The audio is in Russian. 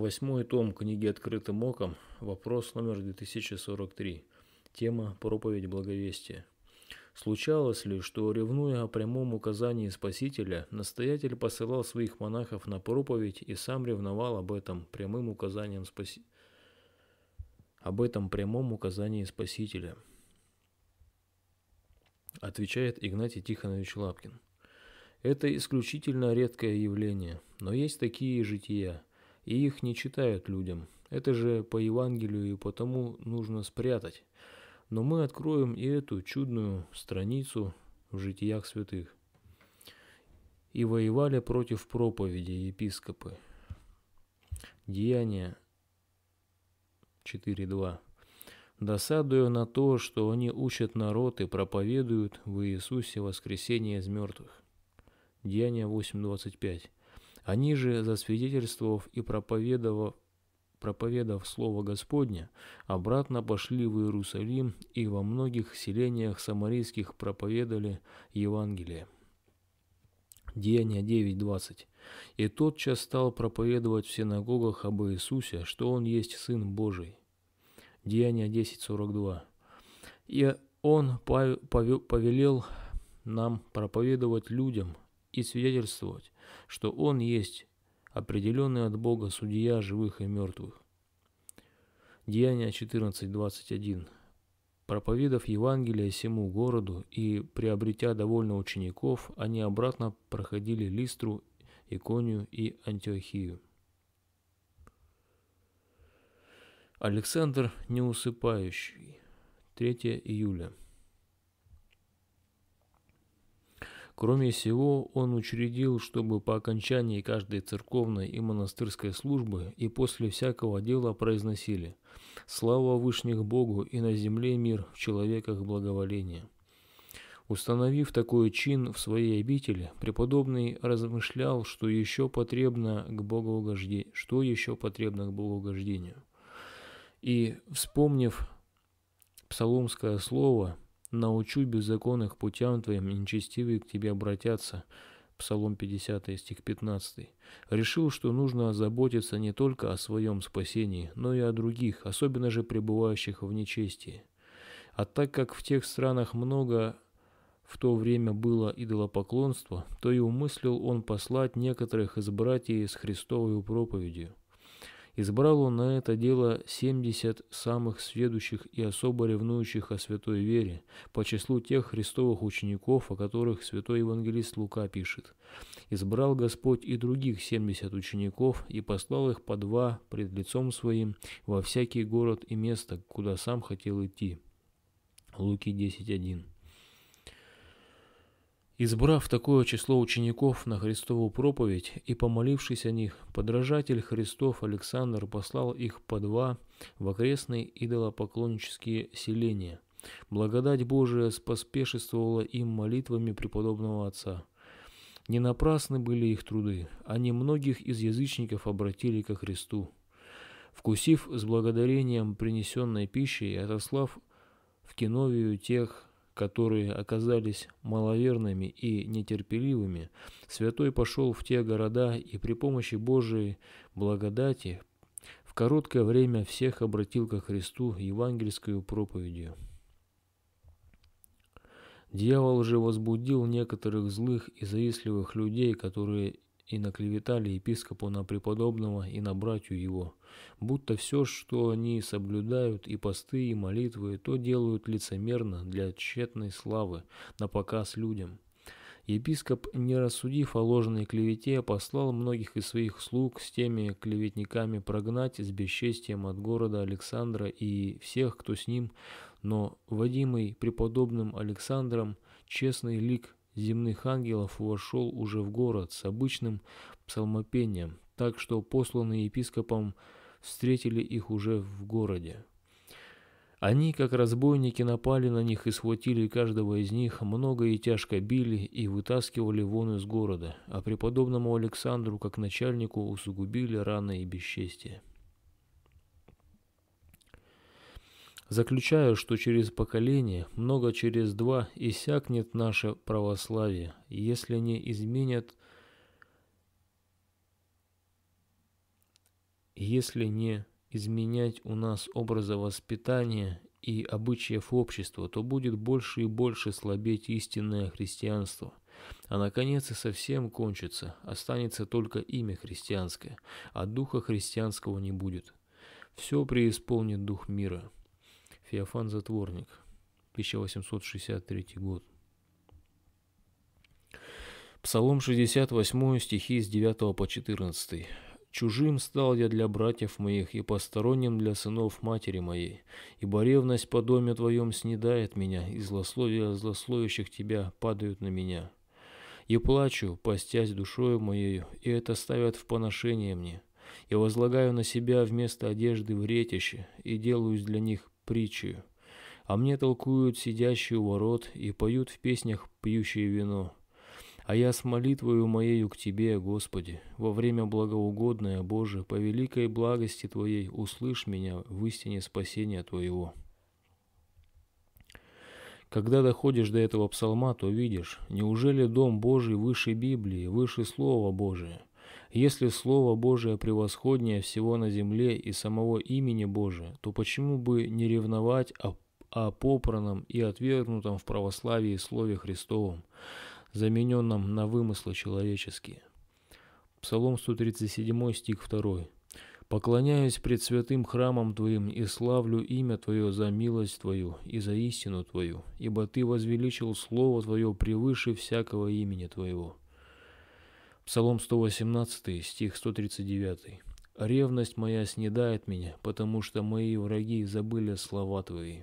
Восьмой том книги «Открытым оком», вопрос номер 2043, тема «Проповедь благовестия». Случалось ли, что, ревнуя о прямом указании Спасителя, настоятель посылал своих монахов на проповедь и сам ревновал об этом прямым указанием спаси... об этом прямом указании Спасителя? Отвечает Игнатий Тихонович Лапкин. Это исключительно редкое явление, но есть такие жития – и их не читают людям. Это же по Евангелию и потому нужно спрятать. Но мы откроем и эту чудную страницу в житиях святых. И воевали против проповеди епископы. Деяния 4.2. Досадую на то, что они учат народ и проповедуют в Иисусе воскресение из мертвых. Деяния 8.25. Они же, засвидетельствовав и проповедовав, проповедав Слово Господне, обратно пошли в Иерусалим и во многих селениях самарийских проповедовали Евангелие. Деяния 9.20. «И тотчас стал проповедовать в синагогах об Иисусе, что Он есть Сын Божий». Деяния 10.42. «И Он повелел нам проповедовать людям и свидетельствовать, что он есть определенный от Бога судья живых и мертвых. Деяние 14.21. Проповедав Евангелие всему городу и приобретя довольно учеников, они обратно проходили Листру, Иконию и Антиохию. Александр Неусыпающий. 3 июля. Кроме всего, он учредил, чтобы по окончании каждой церковной и монастырской службы и после всякого дела произносили «Слава Вышних Богу и на земле мир в человеках благоволения». Установив такой чин в своей обители, преподобный размышлял, что еще потребно к богоугождению, что еще потребно к богоугождению. И, вспомнив псаломское слово – научу беззаконных путям твоим, и нечестивые к тебе обратятся». Псалом 50, стих 15. Решил, что нужно заботиться не только о своем спасении, но и о других, особенно же пребывающих в нечестии. А так как в тех странах много в то время было идолопоклонство, то и умыслил он послать некоторых из братьев с Христовой проповедью. Избрал он на это дело 70 самых сведущих и особо ревнующих о святой вере, по числу тех христовых учеников, о которых святой евангелист Лука пишет. Избрал Господь и других 70 учеников и послал их по два пред лицом своим во всякий город и место, куда сам хотел идти. Луки 10.1 Избрав такое число учеников на Христову проповедь и помолившись о них, подражатель Христов Александр послал их по два в окрестные идолопоклоннические селения. Благодать Божия споспешествовала им молитвами преподобного отца. Не напрасны были их труды, они многих из язычников обратили ко Христу. Вкусив с благодарением принесенной пищи и отослав в Киновию тех, которые оказались маловерными и нетерпеливыми, святой пошел в те города и при помощи Божией благодати в короткое время всех обратил ко Христу евангельскую проповедью. Дьявол же возбудил некоторых злых и завистливых людей, которые и наклеветали епископу на преподобного и на братью его, будто все, что они соблюдают и посты, и молитвы, то делают лицемерно для тщетной славы, на показ людям. Епископ, не рассудив о ложной клевете, послал многих из своих слуг с теми клеветниками прогнать с бесчестием от города Александра и всех, кто с ним, но, водимый преподобным Александром, честный лик земных ангелов вошел уже в город с обычным псалмопением, так что посланные епископом встретили их уже в городе. Они, как разбойники, напали на них и схватили каждого из них, много и тяжко били и вытаскивали вон из города, а преподобному Александру, как начальнику, усугубили раны и бесчестие. Заключаю, что через поколение, много через два, иссякнет наше православие, если не изменят, если не изменять у нас образа воспитания и обычаев общества, то будет больше и больше слабеть истинное христианство. А наконец и совсем кончится, останется только имя христианское, а духа христианского не будет. Все преисполнит дух мира. Феофан Затворник, 1863 год. Псалом 68, стихи с 9 по 14. «Чужим стал я для братьев моих и посторонним для сынов матери моей, ибо ревность по доме твоем снедает меня, и злословия злословящих тебя падают на меня. И плачу, постясь душою моею, и это ставят в поношение мне. Я возлагаю на себя вместо одежды вретище, и делаюсь для них притчи, а мне толкуют сидящие у ворот и поют в песнях пьющие вино. А я с молитвою моею к Тебе, Господи, во время благоугодное, Боже, по великой благости Твоей, услышь меня в истине спасения Твоего». Когда доходишь до этого псалма, то видишь, неужели дом Божий выше Библии, выше Слова Божия? Если Слово Божие превосходнее всего на земле и самого имени Божия, то почему бы не ревновать о, о попранном и отвергнутом в православии Слове Христовом, замененном на вымыслы человеческие? Псалом 137 стих 2. «Поклоняюсь пред святым храмом Твоим и славлю имя Твое за милость Твою и за истину Твою, ибо Ты возвеличил Слово Твое превыше всякого имени Твоего». Псалом 118, стих 139. «Ревность моя снедает меня, потому что мои враги забыли слова Твои».